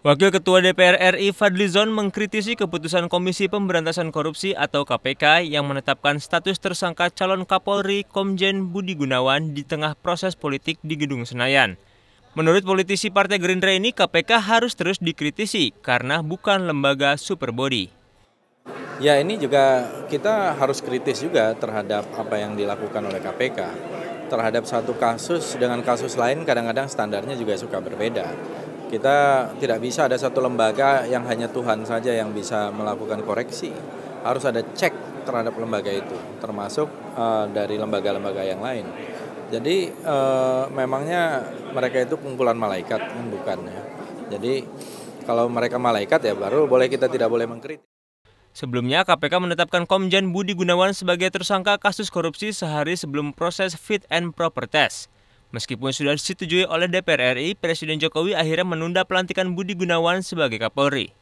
Wakil Ketua DPR RI Fadli Zon mengkritisi keputusan Komisi Pemberantasan Korupsi atau KPK yang menetapkan status tersangka calon Kapolri Komjen Budi Gunawan di tengah proses politik di Gedung Senayan. Menurut politisi Partai Gerindra ini, KPK harus terus dikritisi karena bukan lembaga superbody. Ya ini juga kita harus kritis juga terhadap apa yang dilakukan oleh KPK terhadap satu kasus dengan kasus lain kadang-kadang standarnya juga suka berbeda. Kita tidak bisa ada satu lembaga yang hanya Tuhan saja yang bisa melakukan koreksi. Harus ada cek terhadap lembaga itu, termasuk uh, dari lembaga-lembaga yang lain. Jadi uh, memangnya mereka itu kumpulan malaikat, kan bukan ya. Jadi kalau mereka malaikat ya baru boleh kita tidak boleh mengkritik. Sebelumnya, KPK menetapkan Komjen Budi Gunawan sebagai tersangka kasus korupsi sehari sebelum proses fit and proper test. Meskipun sudah disetujui oleh DPR RI, Presiden Jokowi akhirnya menunda pelantikan Budi Gunawan sebagai Kapolri.